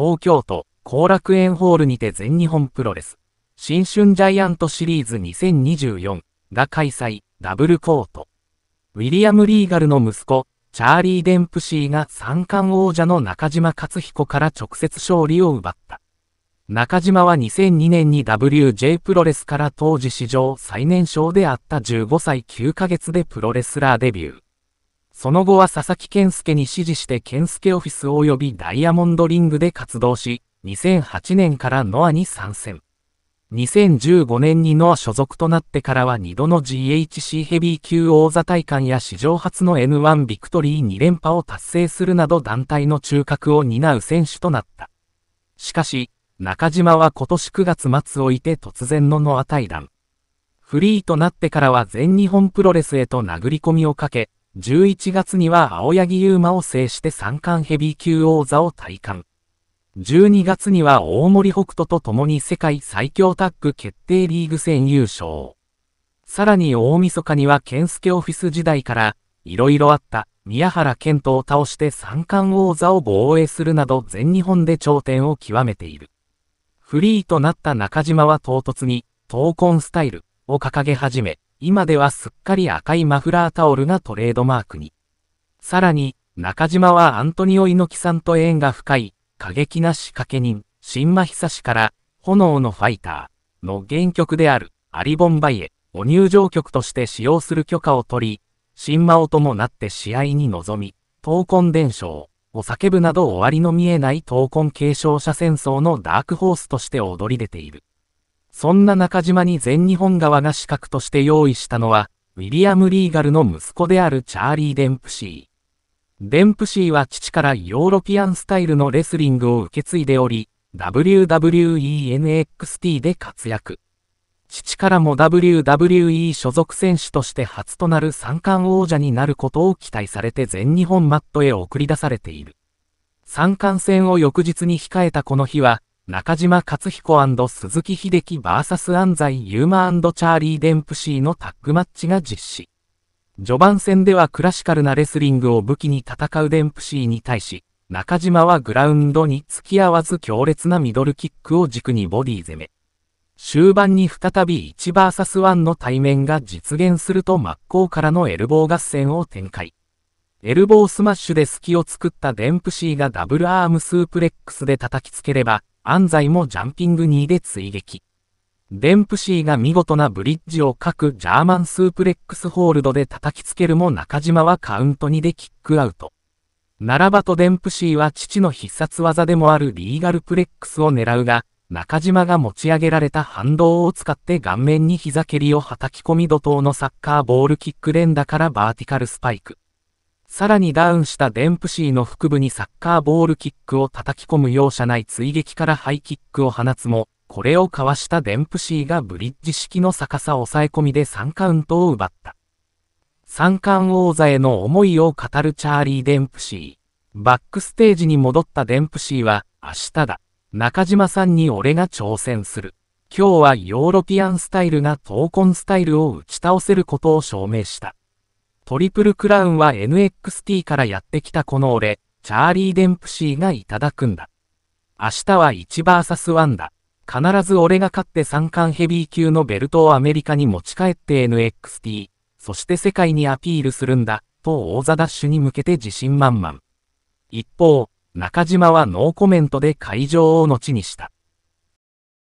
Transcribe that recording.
東京都、後楽園ホールにて全日本プロレス、新春ジャイアントシリーズ2024が開催、ダブルコート。ウィリアム・リーガルの息子、チャーリー・デンプシーが三冠王者の中島勝彦から直接勝利を奪った。中島は2002年に WJ プロレスから当時史上最年少であった15歳9ヶ月でプロレスラーデビュー。その後は佐々木健介に指示して健介オフィス及びダイヤモンドリングで活動し、2008年からノアに参戦。2015年にノア所属となってからは2度の GHC ヘビー級王座大会や史上初の N1 ビクトリー2連覇を達成するなど団体の中核を担う選手となった。しかし、中島は今年9月末をいて突然のノア対談。フリーとなってからは全日本プロレスへと殴り込みをかけ、11月には青柳優馬を制して三冠ヘビー級王座を体感。12月には大森北斗と共に世界最強タッグ決定リーグ戦優勝。さらに大晦日には健介オフィス時代から、色々あった宮原健人を倒して三冠王座を防衛するなど全日本で頂点を極めている。フリーとなった中島は唐突に、闘魂スタイルを掲げ始め、今ではすっかり赤いマフラータオルがトレードマークに。さらに、中島はアントニオ猪木さんと縁が深い、過激な仕掛け人、新馬久志から、炎のファイターの原曲である、アリボンバイエを入場曲として使用する許可を取り、新馬を伴って試合に臨み、闘魂伝承を叫ぶなど終わりの見えない闘魂継承者戦争のダークホースとして踊り出ている。そんな中島に全日本側が資格として用意したのは、ウィリアム・リーガルの息子であるチャーリー・デンプシー。デンプシーは父からヨーロピアンスタイルのレスリングを受け継いでおり、WWENXT で活躍。父からも WWE 所属選手として初となる三冠王者になることを期待されて全日本マットへ送り出されている。三冠戦を翌日に控えたこの日は、中島勝彦鈴木秀樹 VS 安西ユーマチャーリー・デンプシーのタッグマッチが実施。序盤戦ではクラシカルなレスリングを武器に戦うデンプシーに対し、中島はグラウンドに付き合わず強烈なミドルキックを軸にボディ攻め。終盤に再び 1vs1 の対面が実現すると真っ向からのエルボー合戦を展開。エルボースマッシュで隙を作ったデンプシーがダブルアームスープレックスで叩きつければ、安西もジャンピング2位で追撃。デンプシーが見事なブリッジを各ジャーマンスープレックスホールドで叩きつけるも中島はカウント2でキックアウト。ならばとデンプシーは父の必殺技でもあるリーガルプレックスを狙うが、中島が持ち上げられた反動を使って顔面に膝蹴りを叩き込み怒涛のサッカーボールキック連打からバーティカルスパイク。さらにダウンしたデンプシーの腹部にサッカーボールキックを叩き込む容赦ない追撃からハイキックを放つも、これをかわしたデンプシーがブリッジ式の逆さ抑え込みで3カウントを奪った。三冠王座への思いを語るチャーリー・デンプシー。バックステージに戻ったデンプシーは、明日だ。中島さんに俺が挑戦する。今日はヨーロピアンスタイルが闘魂スタイルを打ち倒せることを証明した。トリプルクラウンは NXT からやってきたこの俺、チャーリー・デンプシーがいただくんだ。明日は1ーサス1だ。必ず俺が勝って三冠ヘビー級のベルトをアメリカに持ち帰って NXT、そして世界にアピールするんだ、と王座ダッシュに向けて自信満々。一方、中島はノーコメントで会場を後にした。